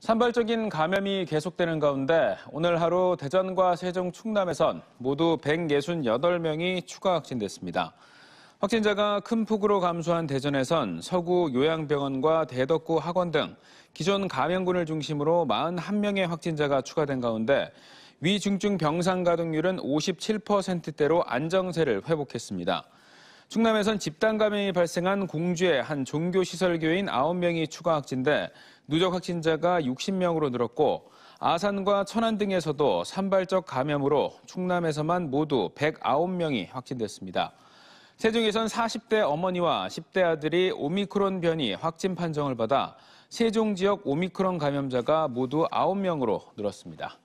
산발적인 감염이 계속되는 가운데 오늘 하루 대전과 세종 충남에선 모두 168명이 추가 확진됐습니다. 확진자가 큰 폭으로 감소한 대전에선 서구 요양병원과 대덕구 학원 등 기존 감염군을 중심으로 41명의 확진자가 추가된 가운데 위중증 병상 가동률은 57%대로 안정세를 회복했습니다. 충남에선 집단 감염이 발생한 공주의 한 종교시설교인 9명이 추가 확진돼 누적 확진자가 60명으로 늘었고 아산과 천안 등에서도 산발적 감염으로 충남에서만 모두 109명이 확진됐습니다. 세종에선 40대 어머니와 10대 아들이 오미크론 변이 확진 판정을 받아 세종 지역 오미크론 감염자가 모두 9명으로 늘었습니다.